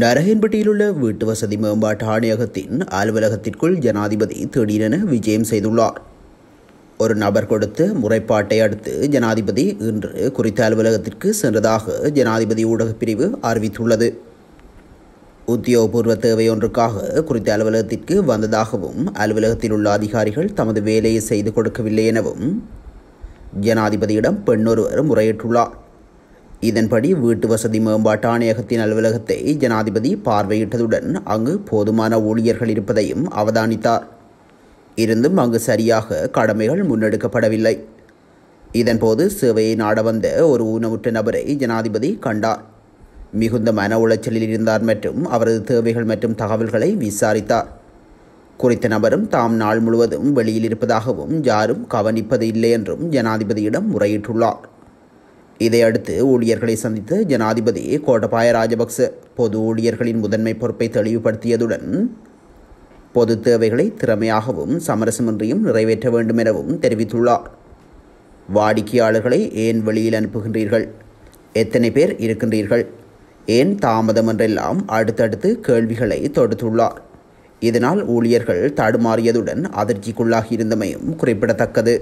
நரகன்பட்டியில் உள்ள வீட்டு வசதி மேம்பாட்டு ஆணையகத்தின் அலுவலகத்திற்குள் ஜனாதிபதி திடீரென விஜயம் செய்துள்ளார் ஒரு நபர் கொடுத்த முறைப்பாட்டை அடுத்து ஜனாதிபதி இன்று குறித்த அலுவலகத்திற்கு சென்றதாக ஜனாதிபதி ஊடகப் பிரிவு அறிவித்துள்ளது உத்தியோகபூர்வ தேவையொன்றுக்காக குறித்த அலுவலகத்திற்கு வந்ததாகவும் அலுவலகத்தில் உள்ள அதிகாரிகள் தமது வேலையை செய்து கொடுக்கவில்லை எனவும் ஜனாதிபதியிடம் பெண்ணொருவர் முறையிட்டுள்ளார் இதன்படி வீட்டு வசதி மேம்பாட்டு ஆணையகத்தின் அலுவலகத்தை ஜனாதிபதி பார்வையிட்டதுடன் அங்கு போதுமான ஊழியர்கள் இருப்பதையும் அவதானித்தார் இருந்தும் அங்கு சரியாக கடமைகள் முன்னெடுக்கப்படவில்லை இதன்போது சேவையை நாட வந்த ஒரு ஊனமுற்ற நபரை ஜனாதிபதி கண்டார் மிகுந்த மன உளைச்சலில் இருந்தார் மற்றும் அவரது தேவைகள் மற்றும் தகவல்களை விசாரித்தார் குறித்த நபரும் தாம் நாள் முழுவதும் வெளியில் இருப்பதாகவும் யாரும் கவனிப்பது இல்லை என்றும் ஜனாதிபதியிடம் முறையிட்டுள்ளார் இதையடுத்து ஊழியர்களை சந்தித்த ஜனாதிபதி கோட்டபாய ராஜபக்ச பொது ஊழியர்களின் முதன்மை பொறுப்பை தெளிவுபடுத்தியதுடன் பொது தேவைகளை திறமையாகவும் சமரசமின்றியும் நிறைவேற்ற வேண்டும் எனவும் தெரிவித்துள்ளார் வாடிக்கையாளர்களை ஏன் வெளியில் அனுப்புகின்றீர்கள் எத்தனை பேர் இருக்கின்றீர்கள் ஏன் தாமதம் என்றெல்லாம் அடுத்தடுத்து கேள்விகளை தொடுத்துள்ளார் இதனால் ஊழியர்கள் தடுமாறியதுடன் அதிர்ச்சிக்குள்ளாகியிருந்தமையும் குறிப்பிடத்தக்கது